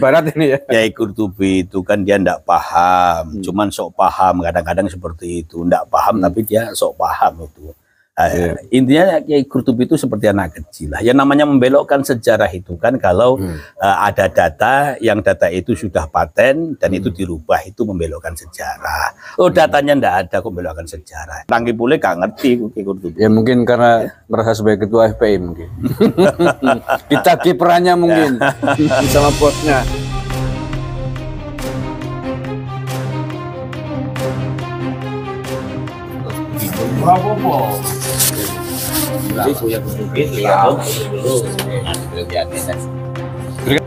Barat ini ya. Kiai Kurtubi itu kan dia ndak paham, hmm. cuman sok paham kadang-kadang seperti itu, ndak paham hmm. tapi dia sok paham itu yeah. Iya. Intinya Kiai Kurtubi itu seperti anak kecil lah. Yang namanya membelokkan sejarah itu kan kalau hmm. uh, ada data yang data itu sudah paten dan hmm. itu dirubah itu membelokkan sejarah. Oh datanya hmm. ndak ada kok membelokkan sejarah. Tangki pule gak ngerti Kiai Kurtubi. Ya mungkin karena ya. merasa sebagai ketua FPI mungkin. Ditagi perannya mungkin ya. sama bosnya.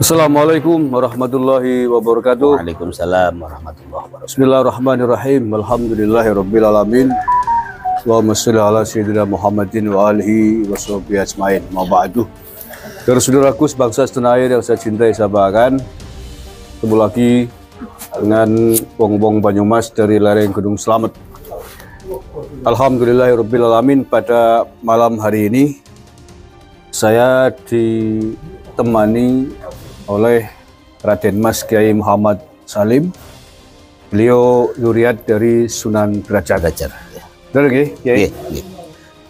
Assalamualaikum warahmatullahi wabarakatuh. Waalaikumsalam warahmatullahi wabarakatuh. Bismillahirrahmanirrahim. Alhamdulillahirabbil alamin. Allahumma shalli ala sayyidina Muhammadin wa alihi wa sahbihi ajmain. Ma ba'du. Saudara-saudaraku ya sebangsa setanah air yang saya cintai saya bahkan ketemu lagi dengan Bongbong Banyumas dari lereng Gedung Slamet Alhamdulillahirrabbilalamin pada malam hari ini saya ditemani oleh Raden Mas Kiai Muhammad Salim beliau yuriat dari Sunan Derajat Derajat ya. Benar nggih Kiai? ya.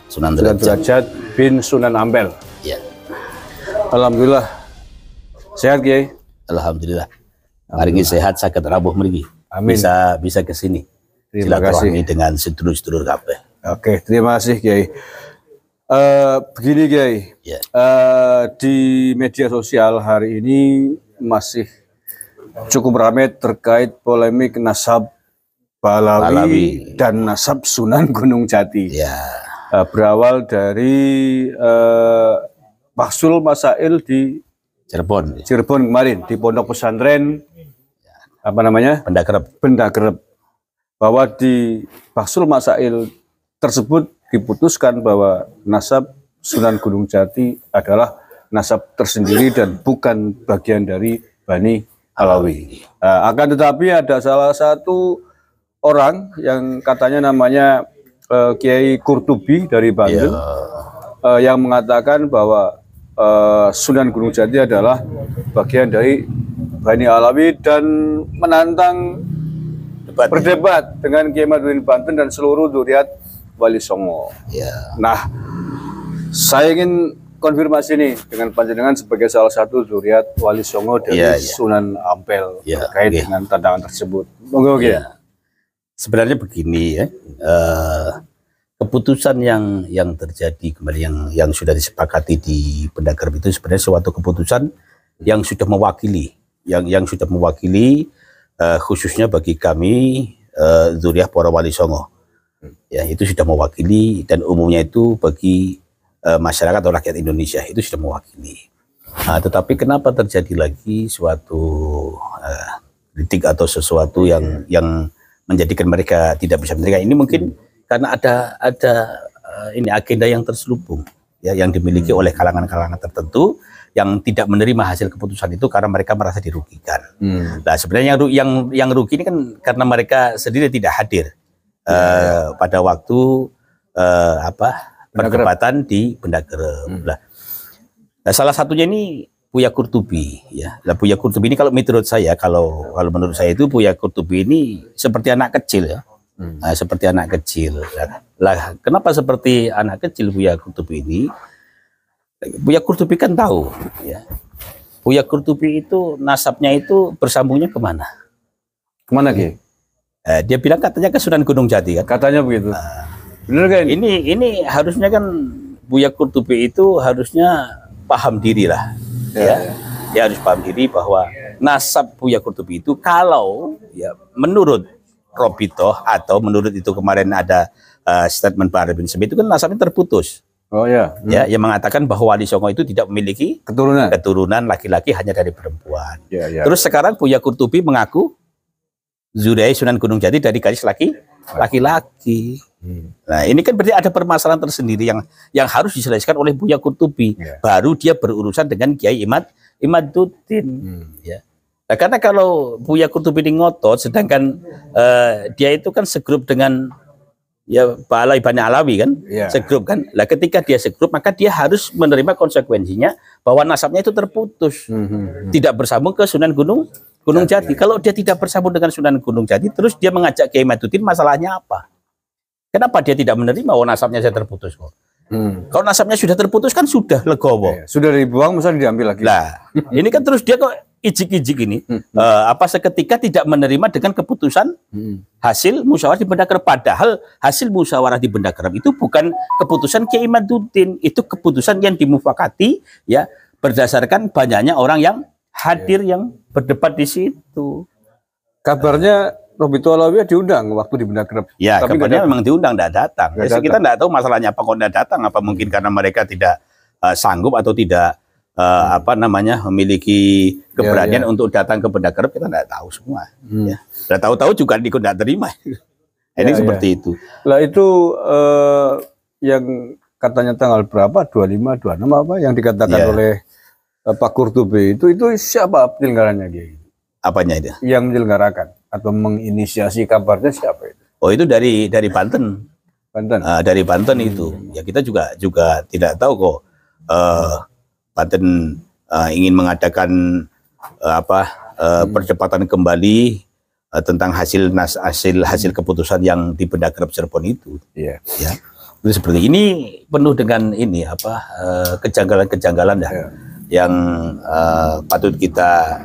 Sunan Derajat. Sunan Derajat bin Sunan Ampel. Ya. Alhamdulillah sehat Kiai? Alhamdulillah. hari ini sehat sakit rabuh mriki. Amin. Bisa bisa ke sini terima silaturahmi kasih. dengan sedulur-sedulur kabeh. Oke, terima kasih Kiai. Uh, begini Kiai, yeah. Ya. uh, di media sosial hari ini masih cukup ramai terkait polemik nasab Balawi, Balawi. dan nasab Sunan Gunung Jati. Ya. Uh, berawal dari uh, eh, Paksul Masail di Cirebon. Cirebon kemarin di Pondok Pesantren ya. apa namanya? Benda kerep bahwa di Baksul Masail tersebut diputuskan bahwa nasab Sunan Gunung Jati adalah nasab tersendiri dan bukan bagian dari Bani Alawi. Nah, eh, akan tetapi ada salah satu orang yang katanya namanya uh, Kiai Kurtubi dari Bandung yeah. Ya. uh, yang mengatakan bahwa uh, Sunan Gunung Jati adalah bagian dari Bani Alawi dan menantang berdebat, berdebat ya. dengan Kiai Maduin Banten dan seluruh duriat Wali Songo. Ya. Nah, saya ingin konfirmasi nih dengan panjenengan sebagai salah satu duriat Wali Songo dari ya, ya. Sunan Ampel ya, terkait okay. dengan tantangan tersebut. Monggo okay. ya. Sebenarnya begini ya. Uh, keputusan yang yang terjadi kembali yang yang sudah disepakati di pendakar itu sebenarnya suatu keputusan yang sudah mewakili yang yang sudah mewakili uh, khususnya bagi kami uh, eh, Zuriah para wali songo hmm. ya itu sudah mewakili dan umumnya itu bagi uh, masyarakat atau rakyat Indonesia itu sudah mewakili nah, tetapi kenapa terjadi lagi suatu uh, atau sesuatu yang yang menjadikan mereka tidak bisa menerima ini mungkin karena ada ada uh, ini agenda yang terselubung ya yang dimiliki hmm. oleh kalangan-kalangan tertentu yang tidak menerima hasil keputusan itu karena mereka merasa dirugikan. Hmm. Nah, sebenarnya yang yang yang rugi ini kan karena mereka sendiri tidak hadir hmm. uh, pada waktu uh, apa perdebatan di Bendagere. Hmm. Nah, salah satunya ini Puya Kurtubi ya. Nah, Puya Kurtubi ini kalau menurut saya kalau kalau menurut saya itu Puya Kurtubi ini seperti anak kecil ya. Hmm. Nah, seperti anak kecil. Nah, lah kenapa seperti anak kecil Buya Kutub ini? Buya Kurtubi kan tahu ya. Buya Kurtubi itu nasabnya itu bersambungnya kemana? Kemana ke? Eh, dia bilang katanya ke Sunan Gunung Jati kan? Katanya begitu. Uh, ah. Benar kan? Ini ini harusnya kan Buya Kurtubi itu harusnya paham diri lah. Ya. ya. ya. Dia harus paham diri bahwa nasab Buya Kurtubi itu kalau ya menurut Robito atau menurut itu kemarin ada uh, statement Pak Arabin itu kan nasabnya terputus Oh ya. ya hmm. Ya, yang mengatakan bahwa Wali Songo itu tidak memiliki keturunan. Keturunan laki-laki hanya dari perempuan. Ya, ya. Terus sekarang Buya Kurtubi mengaku Zurei Sunan Gunung Jati dari garis laki laki-laki. Hmm. Nah, ini kan berarti ada permasalahan tersendiri yang yang harus diselesaikan oleh Buya Kurtubi. Ya. Baru dia berurusan dengan Kiai Imad Imaduddin. Hmm. Ya. Nah, karena kalau Buya Kurtubi ini ngotot sedangkan uh, dia itu kan segrup dengan ya Bala Ibn Alawi kan yeah. segrup kan lah ketika dia segrup maka dia harus menerima konsekuensinya bahwa nasabnya itu terputus mm-hmm. tidak bersambung ke Sunan Gunung Gunung ya, Jati Jati ya. kalau dia tidak bersambung dengan Sunan Gunung Jati terus dia mengajak Kiai Matutin, masalahnya apa kenapa dia tidak menerima bahwa oh, nasabnya saya terputus kok Hmm. Kalau nasabnya sudah terputus kan sudah legowo. Ya, sudah dibuang, misalnya diambil lagi. Nah, ini kan terus dia kok ijik-ijik ini hmm. uh, apa seketika tidak menerima dengan keputusan hmm. hasil musyawarah di Bendakar padahal hasil musyawarah di Bendakar itu bukan keputusan Kiai Maduddin itu keputusan yang dimufakati ya berdasarkan banyaknya orang yang hadir yeah. yang berdebat di situ kabarnya Robi Tualawiyah diundang waktu di Bendakar ya Tapi kabarnya memang diundang tidak datang gak ya, datang. kita tidak tahu masalahnya apa kok tidak datang apa mungkin karena mereka tidak uh, sanggup atau tidak uh, apa namanya memiliki ya, keberanian ya, ya. untuk datang ke benda kerap kita tidak tahu semua. Hmm. Ya. tahu-tahu juga ikut tidak terima. Ini ya, seperti ya. itu. Lah itu uh, yang katanya tanggal berapa 25 26 apa yang dikatakan ya. oleh eh, Pak Kurtubi itu itu siapa penyelenggaranya dia? Apanya itu? Yang menyelenggarakan atau menginisiasi kabarnya siapa itu? Oh itu dari dari Banten. Banten. Uh, dari Banten hmm. itu. Ya kita juga juga tidak tahu kok. Uh, Banten uh, ingin mengadakan uh, apa uh, hmm. percepatan kembali uh, tentang hasil nas hasil hasil keputusan yang di Pendagrap Cirebon itu. Yeah. Ya. seperti ini penuh dengan ini apa kejanggalan-kejanggalan uh, dah iya. yang uh, patut kita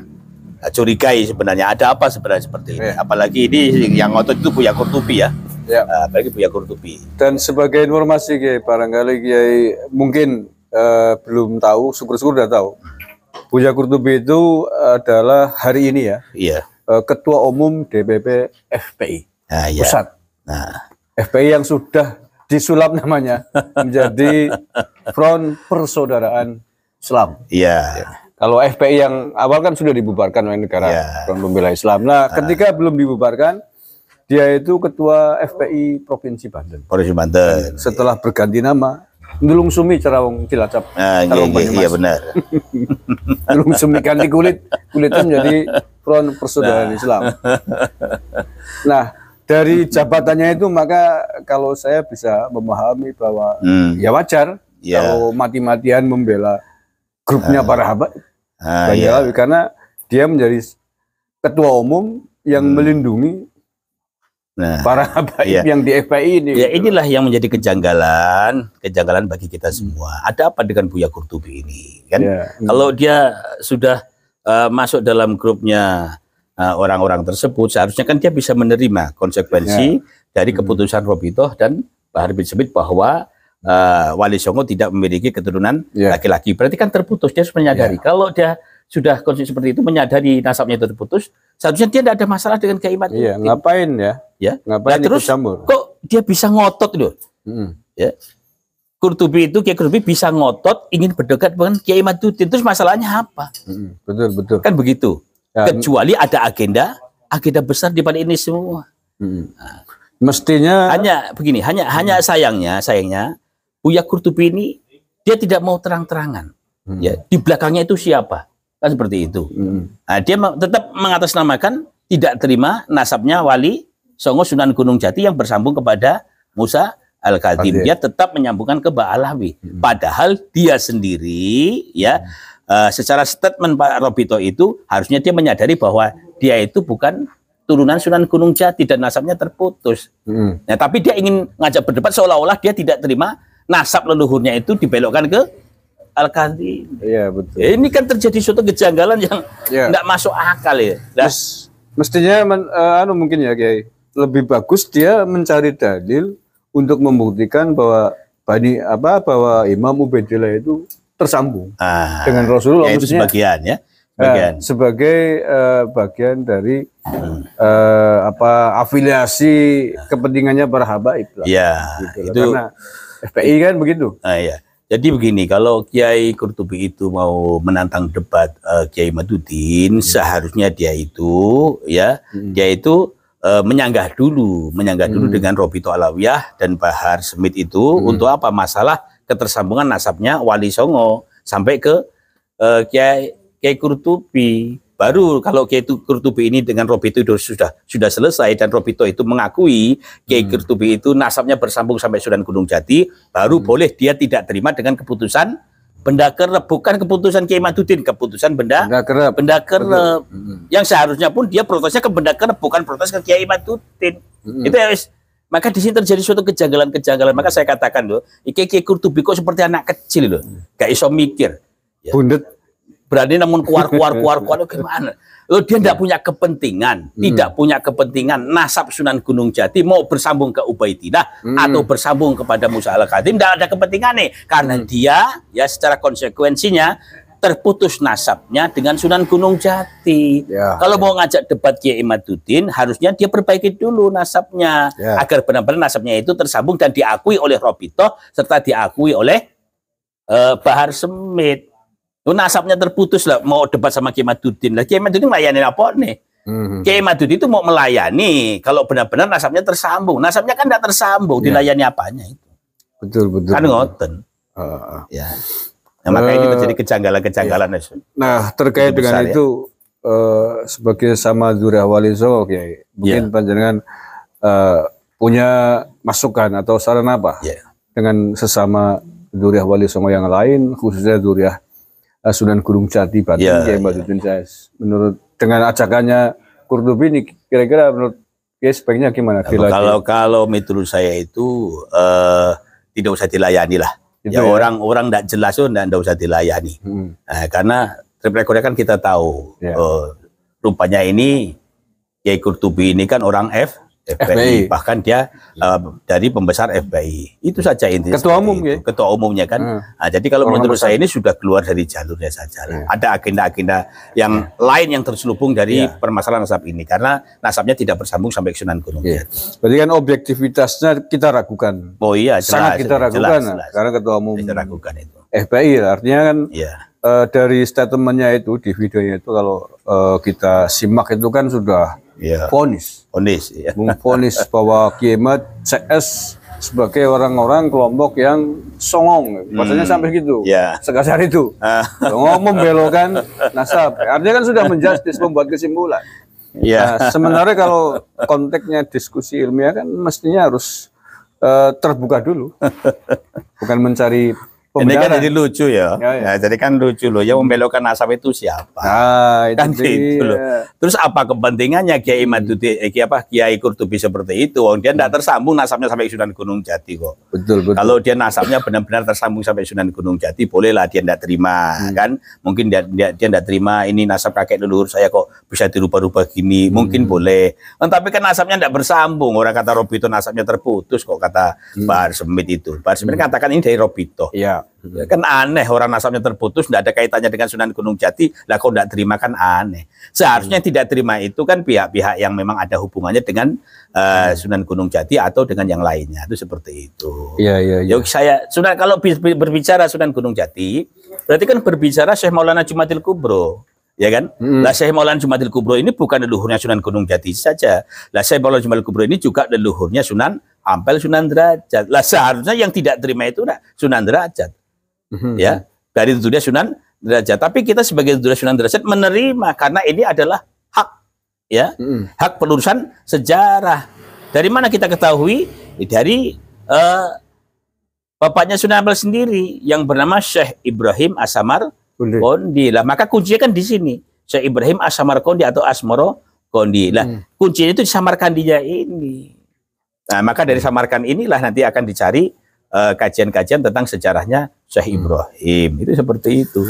curigai sebenarnya ada apa sebenarnya seperti ini. Yeah. Apalagi ini yang ngotot itu punya kurtubi ya. Ya. Uh, apalagi punya kurtubi. Dan sebagai informasi Kiai, barangkali Kiai mungkin Eh, belum tahu, syukur-syukur udah tahu. Buya Kurtubi itu adalah hari ini ya. Iya. Eh, ketua Umum DPP FPI. Nah, iya. Pusat. Nah. FPI yang sudah disulap namanya menjadi Front Persaudaraan Islam. Iya. Kalau FPI yang awal kan sudah dibubarkan oleh negara ya. Front Pembela Islam. Nah, nah, ketika belum dibubarkan, dia itu ketua FPI Provinsi Banten. Provinsi Banten. Setelah berganti nama Dulung sumi Wong cilacap. Ah, iya, iya, iya benar. Dulung sumi ganti kulit, kulitnya menjadi front persaudaraan nah. Islam. Nah, dari jabatannya itu maka kalau saya bisa memahami bahwa hmm. ya wajar yeah. kalau mati-matian membela grupnya uh, para habat uh, ah, Banyalawi iya. karena dia menjadi ketua umum yang hmm. melindungi Nah, para habaib ya. yang di FPI ini. Ya inilah yang menjadi kejanggalan, kejanggalan bagi kita semua. Ada apa dengan Buya Kurtubi ini? Kan ya, iya. kalau dia eh, sudah uh, masuk dalam grupnya eh, orang-orang uh, tersebut, seharusnya kan dia bisa menerima konsekuensi ya. dari hmm. keputusan Robito Robitoh dan Pak bin Smith bahwa uh, Wali Songo tidak memiliki keturunan ya. laki-laki. Ya. Berarti kan terputus dia harus menyadari. Ya. Kalau dia sudah konsumsi seperti itu menyadari nasabnya itu terputus, seharusnya dia tidak ada masalah dengan keimat. Iya, ngapain ya? Ya, ngapain nah, terus campur? kok dia bisa ngotot loh? Mm. Ya. Kurtubi itu Kiai Kurtubi bisa ngotot ingin berdekat dengan Kiai Matutin. Terus masalahnya apa? Mm, betul betul. Kan begitu. Ya, Kecuali ada agenda, agenda besar di balik ini semua. Mm. Nah, Mestinya hanya begini, hanya mm. hanya sayangnya, sayangnya Uya Kurtubi ini dia tidak mau terang-terangan. Mm. Ya, di belakangnya itu siapa? Kan seperti itu. Hmm. Nah, dia tetap mengatasnamakan tidak terima nasabnya wali Songo Sunan Gunung Jati yang bersambung kepada Musa al Kadim. Dia tetap menyambungkan ke Ba'alawi. Hmm. Padahal dia sendiri ya hmm. uh, secara statement Pak Robito itu harusnya dia menyadari bahwa dia itu bukan turunan Sunan Gunung Jati dan nasabnya terputus. Hmm. Nah, tapi dia ingin ngajak berdebat seolah-olah dia tidak terima nasab leluhurnya itu dibelokkan ke al iya betul ya, ini kan terjadi suatu kejanggalan yang tidak iya. ya. masuk akal ya nah, Mes, mestinya men, uh, anu mungkin ya kiai lebih bagus dia mencari dalil untuk membuktikan bahwa bani apa bahwa Imam Ubaidillah itu tersambung ah, dengan Rasulullah ya itu sebagian ya bagian. Uh, eh, sebagai uh, bagian dari uh, apa afiliasi kepentingannya para habaib Iya. gitu itu Karena FPI kan begitu. Uh, ya. Jadi begini, kalau Kiai Kurtubi itu mau menantang debat uh, Kiai Madudin, hmm. seharusnya dia itu ya, hmm. dia itu uh, menyanggah dulu, menyanggah hmm. dulu dengan Robito Alawiyah dan Bahar Smith itu hmm. untuk apa? Masalah ketersambungan nasabnya Wali Songo sampai ke uh, Kiai Kiai Kurtubi. Baru kalau Kiai Kurtubi ini dengan Robito itu sudah sudah selesai dan Robito itu mengakui Kiai hmm. Kurtubi itu nasabnya bersambung sampai Sunan Gunung Jati, baru hmm. boleh dia tidak terima dengan keputusan benda kerep bukan keputusan Kiai Madudin, keputusan benda benda kerep. Benda kerep. Hmm. Yang seharusnya pun dia protesnya ke benda kerep bukan protes ke Kiai Madudin. Hmm. Itu ya maka di sini terjadi suatu kejanggalan-kejanggalan. Maka saya katakan loh, Kiai Kurtubi kok seperti anak kecil loh, kayak iso mikir. Ya. Bundet berani namun keluar keluar keluar keluar gimana lo dia tidak hmm. punya kepentingan hmm. tidak punya kepentingan nasab Sunan Gunung Jati mau bersambung ke Ubaidillah hmm. atau bersambung kepada Musa al Khatim tidak ada kepentingan nih karena hmm. dia ya secara konsekuensinya terputus nasabnya dengan Sunan Gunung Jati. Ya, Kalau ya. mau ngajak debat Kiai Imaduddin, harusnya dia perbaiki dulu nasabnya ya. agar benar-benar nasabnya itu tersambung dan diakui oleh Robito serta diakui oleh uh, Bahar Semit. Oh, nasabnya terputus lah mau debat sama Kiai Madudin lah Kiai Madudin melayani apa nih hmm. Kiai itu mau melayani kalau benar-benar nasabnya tersambung nasabnya kan tidak tersambung yeah. dilayani apanya itu betul betul kan ngoten uh, ya nah, makanya uh, ini eh, terjadi kejanggalan-kejanggalan ya. ya, yeah. nah terkait dengan besar, ya. itu ya. uh, sebagai sama Zura Wali Solo Kiai mungkin yeah. panjenengan uh, punya masukan atau saran apa yeah. dengan sesama Duriah Wali Songo yang lain khususnya Duriah Eh, Sunan Gunung Jati Batu ya, Mbak Mbatutin ya. Menurut dengan ajakannya Kurtubi ini kira-kira menurut ya sebaiknya gimana? Kalau, kalau kalau menurut saya itu uh, tidak usah dilayani lah. Gitu ya, ya orang orang tidak jelas itu tidak usah dilayani. Hmm. Nah, karena track kan kita tahu. Ya. Uh, rupanya ini Kiai Kurtubi ini kan orang F FPI. FPI. Bahkan dia uh, dari pembesar FPI. Itu saja intinya. Ketua umum ya. Ketua umumnya kan. Hmm. Nah, jadi kalau Orang menurut besar. saya ini sudah keluar dari jalurnya saja. Hmm. Ada agenda-agenda yang hmm. lain yang terselubung dari ya. permasalahan nasab ini karena nasabnya tidak bersambung sampai ke Sunan Gunung ya. Berarti kan objektivitasnya kita ragukan. Oh iya, jelas, sangat kita ragukan jelas, jelas, karena ketua umum kita ragukan itu. FPI artinya kan ya. Uh, dari statementnya itu di videonya itu kalau uh, kita simak itu kan sudah ya. Fonis. Fonis. Ya. Memfonis bahwa Kiamat CS sebagai orang-orang kelompok yang songong, bahasanya hmm. sampai gitu, yeah. sekasar itu, songong ah. membelokkan nasab. Artinya kan sudah menjustis membuat kesimpulan. Yeah. Nah, sementara kalau konteksnya diskusi ilmiah kan mestinya harus uh, terbuka dulu, bukan mencari Pembenaran. Ini kan jadi lucu ya. ya, ya. Nah, jadi kan lucu loh. Yang membelokkan nasab itu siapa? Nah, itu kan dia. Gitu loh. Terus apa kepentingannya Kiai hmm. Maduti, eh, Kiai apa Kiai Kurtubi seperti itu? Wong dia tidak hmm. tersambung nasabnya sampai Sunan Gunung Jati kok. Betul, betul. Kalau dia nasabnya benar-benar tersambung sampai Sunan Gunung Jati, bolehlah dia tidak terima hmm. kan? Mungkin dia dia tidak terima ini nasab kakek leluhur saya kok bisa dirubah-rubah gini. Hmm. Mungkin boleh. Nah, tapi kan nasabnya tidak bersambung. Orang kata Robito nasabnya terputus kok kata hmm. Bar Semit itu. Bar Semit hmm. katakan ini dari Robito. Iya. Ya, Kan aneh orang nasabnya terputus, tidak ada kaitannya dengan Sunan Gunung Jati. Lah kok tidak terima kan aneh. Seharusnya hmm. tidak terima itu kan pihak-pihak yang memang ada hubungannya dengan uh, Sunan Gunung Jati atau dengan yang lainnya. Itu seperti itu. Iya, iya, iya. saya Sunan kalau berbicara Sunan Gunung Jati, berarti kan berbicara Syekh Maulana Jumatil Kubro ya kan? Hmm. Lah Syekh Maulana Jumatil Kubro ini bukan leluhurnya Sunan Gunung Jati saja. Lah Syekh Maulana Jumatil Kubro ini juga leluhurnya Sunan Ampel Sunan Derajat. Lah seharusnya yang tidak terima itu nah, Sunan Derajat. Mm-hmm. Ya, dari dia Sunan Derajat. Tapi kita sebagai Duda Sunan Derajat menerima karena ini adalah hak. Ya. Mm-hmm. Hak penulisan sejarah. Dari mana kita ketahui? Dari uh, bapaknya Sunan Ampel sendiri yang bernama Syekh Ibrahim Asamar Kondi. Kondi. Lah maka kuncinya kan di sini. Syekh Ibrahim Asamar Kondi atau Asmoro Kondi. Lah hmm. kuncinya itu disamarkan Samarkandinya ini. Nah, maka dari Samarkan inilah nanti akan dicari eh, kajian-kajian uh, tentang sejarahnya Syekh hmm. Ibrahim. Hmm. Itu seperti itu.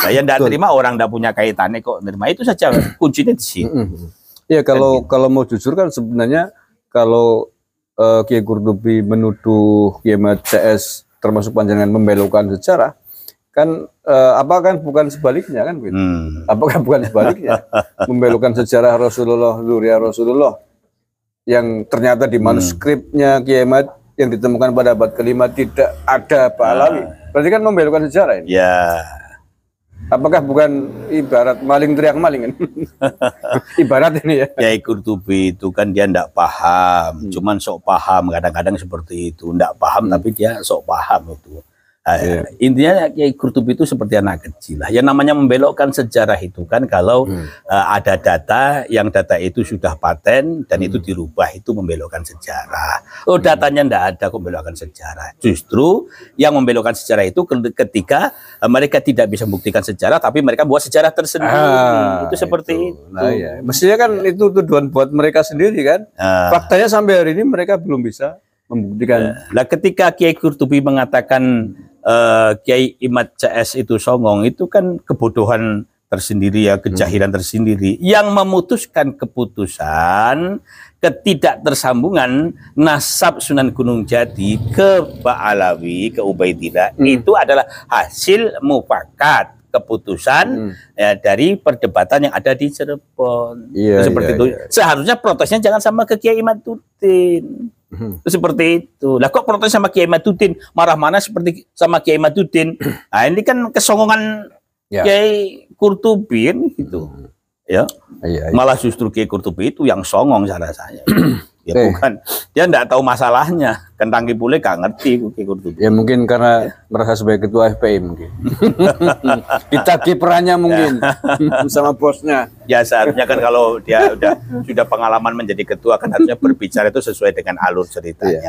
Nah, yang tidak terima orang tidak punya kaitannya kok nerima itu saja kuncinya di sini. Iya kalau gitu. kalau mau jujur kan sebenarnya kalau uh, Kiai Kurdubi menuduh Kiai CS termasuk panjangan membelokkan sejarah kan uh, apa kan bukan sebaliknya kan gitu. Hmm. Apakah bukan sebaliknya? membelokkan sejarah Rasulullah, Luria Rasulullah yang ternyata di hmm. manuskripnya hmm. Kiai yang ditemukan pada abad kelima tidak ada Pak Nah. Berarti kan membelokkan sejarah ini. Ya. Apakah bukan ibarat maling teriak maling ini? ibarat ini ya. Kiai Kurtubi itu kan dia tidak paham, hmm. cuman sok paham kadang-kadang seperti itu, tidak paham hmm. tapi dia sok paham itu. Yeah. Iya. Intinya Kiai Kurtubi itu seperti anak kecil lah. Yang namanya membelokkan sejarah itu kan kalau hmm. uh, ada data yang data itu sudah paten dan hmm. itu dirubah itu membelokkan sejarah. Oh hmm. datanya tidak ada kok membelokkan sejarah. Justru yang membelokkan sejarah itu ketika uh, mereka tidak bisa membuktikan sejarah tapi mereka buat sejarah tersendiri. Ah, itu seperti itu. itu. Nah, ya. Mestinya kan ya. itu tuduhan buat mereka sendiri kan. Ah. Faktanya sampai hari ini mereka belum bisa membuktikan. Nah, ketika Kiai Kurtubi mengatakan uh, Kiai Imat CS itu songong itu kan kebodohan tersendiri ya, kejahilan hmm. tersendiri yang memutuskan keputusan ketidaktersambungan nasab Sunan Gunung Jati ke Ba'alawi, ke Ubaidillah hmm. itu adalah hasil mufakat keputusan hmm. ya, dari perdebatan yang ada di Cirebon. Iya, Seperti iya, itu. Iya. Seharusnya protesnya jangan sama ke Kiai Tutin. Hmm. Seperti itu. Lah kok protes sama Kiai Matutin? marah mana seperti sama Kiai Matutin. Hmm. nah, ini kan kesongongan ya. Kiai Kurtubin gitu. Hmm. Ya. Iya, iya. Malah justru Kiai Kurtubin itu yang songong saya rasanya. ya bukan. Eh. Dia enggak tahu masalahnya kentang kipule gak ngerti Ya mungkin karena merasa sebagai ketua FPI mungkin. Kita kiperannya mungkin sama bosnya. Ya seharusnya kan kalau dia udah sudah pengalaman menjadi ketua kan harusnya berbicara itu sesuai dengan alur ceritanya.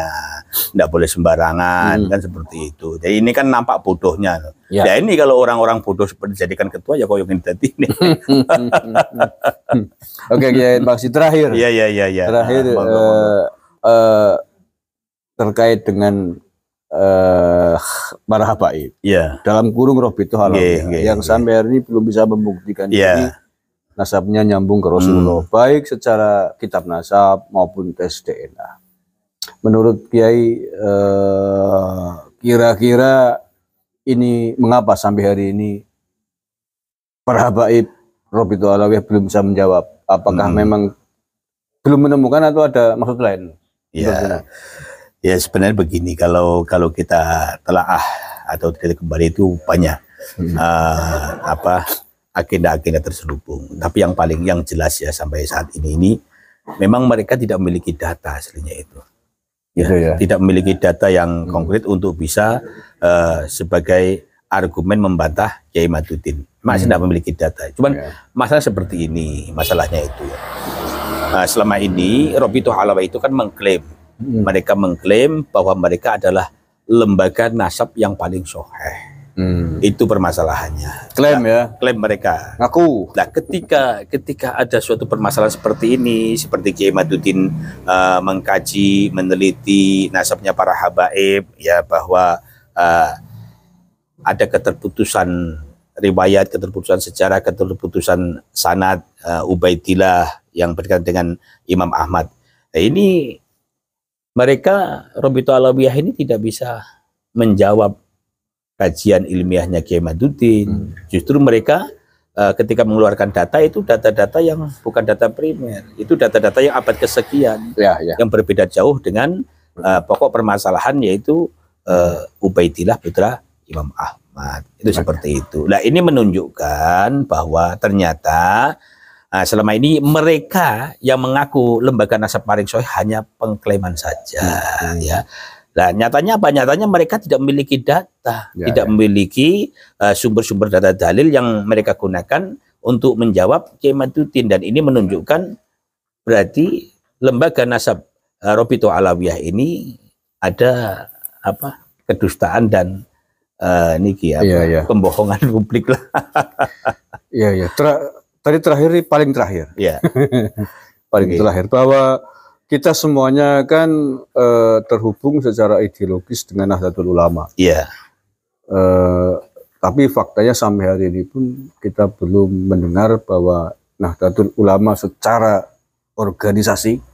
Tidak Nggak boleh sembarangan hmm. kan seperti itu. Jadi ini kan nampak bodohnya. Ya. ya ini kalau orang-orang bodoh seperti jadikan ketua ya koyokin ini tadi ini. Oke, Kiai Baksi terakhir. Ya ya ya ya. Terakhir uh, uh, terkait dengan eh para habaib. Iya. Dalam kurung itu halal yeah, yeah, yang yeah. sampai hari ini belum bisa membuktikan yeah. ini nasabnya nyambung ke Rasulullah hmm. baik secara kitab nasab maupun tes DNA. Menurut Kiai kira eh, kira-kira ini mengapa sampai hari ini para habaib itu Alawiyah belum bisa menjawab apakah hmm. memang belum menemukan atau ada maksud lain? Iya. Yeah. Ya sebenarnya begini kalau kalau kita ah, atau kita kembali itu banyak hmm. uh, apa agenda-agenda terselubung. Tapi yang paling yang jelas ya sampai saat ini ini memang mereka tidak memiliki data aslinya itu. Ya, ya. Tidak memiliki data yang hmm. konkret untuk bisa uh, sebagai argumen membantah Kiai Matutin. Masih hmm. tidak memiliki data. Cuman ya. masalah seperti ini masalahnya itu ya. Nah, selama ini Robito Halawa itu kan mengklaim Hmm. mereka mengklaim bahwa mereka adalah lembaga nasab yang paling soheh. Hmm. Itu permasalahannya. Klaim nah, ya, klaim mereka. Ngaku. Nah, ketika ketika ada suatu permasalahan seperti ini, seperti Kiai Madudin uh, mengkaji, meneliti nasabnya para habaib ya bahwa uh, ada keterputusan riwayat, keterputusan sejarah, keterputusan sanad uh, Ubaidillah yang berkaitan dengan Imam Ahmad. Nah, ini mereka Robito Alawiyah ini tidak bisa menjawab kajian ilmiahnya Kiai Mahduddin. Hmm. Justru mereka uh, ketika mengeluarkan data itu data-data yang bukan data primer, itu data-data yang abad kesekian ya, ya. yang berbeda jauh dengan uh, pokok permasalahan yaitu uh, Ubaidillah putra Imam Ahmad. Itu Maka. seperti itu. Nah, ini menunjukkan bahwa ternyata Nah, selama ini mereka yang mengaku lembaga nasab paling soleh hanya pengklaiman saja, hmm. ya. Nah, nyatanya apa? Nyatanya mereka tidak memiliki data, ya, ya. tidak ya. memiliki ah, sumber-sumber uh, data dalil yang mereka gunakan untuk menjawab kematutin dan ini menunjukkan berarti lembaga nasab uh, Robito Alawiyah ini ada apa? kedustaan dan uh, niki ya, iya, apa? Ya, ya. pembohongan publik lah. Iya, ya tadi terakhir paling terakhir. Iya. paling okay. terakhir bahwa kita semuanya kan e, terhubung secara ideologis dengan Nahdlatul Ulama. Iya. E, tapi faktanya sampai hari ini pun kita belum mendengar bahwa Nahdlatul Ulama secara organisasi